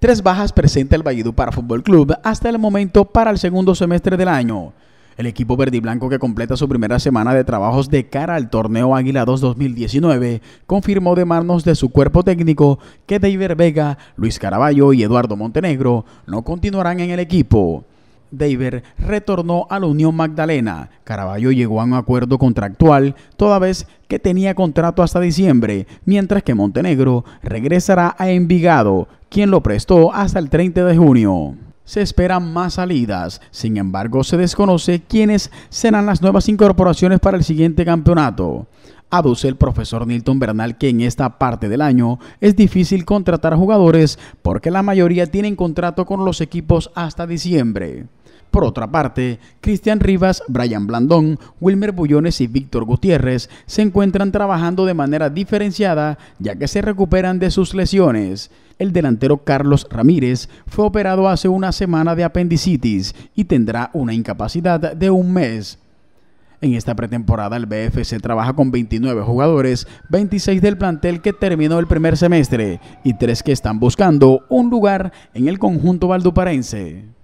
Tres bajas presenta el para Fútbol Club hasta el momento para el segundo semestre del año. El equipo verde y blanco que completa su primera semana de trabajos de cara al torneo Águila 2 2019 confirmó de manos de su cuerpo técnico que David Vega, Luis Caraballo y Eduardo Montenegro no continuarán en el equipo. Daber retornó a la Unión Magdalena. Caraballo llegó a un acuerdo contractual, toda vez que tenía contrato hasta diciembre, mientras que Montenegro regresará a Envigado, quien lo prestó hasta el 30 de junio. Se esperan más salidas, sin embargo se desconoce quiénes serán las nuevas incorporaciones para el siguiente campeonato aduce el profesor Nilton Bernal que en esta parte del año es difícil contratar jugadores porque la mayoría tienen contrato con los equipos hasta diciembre. Por otra parte, Cristian Rivas, Brian Blandón, Wilmer Bullones y Víctor Gutiérrez se encuentran trabajando de manera diferenciada ya que se recuperan de sus lesiones. El delantero Carlos Ramírez fue operado hace una semana de apendicitis y tendrá una incapacidad de un mes. En esta pretemporada el BFC trabaja con 29 jugadores, 26 del plantel que terminó el primer semestre y 3 que están buscando un lugar en el conjunto valduparense.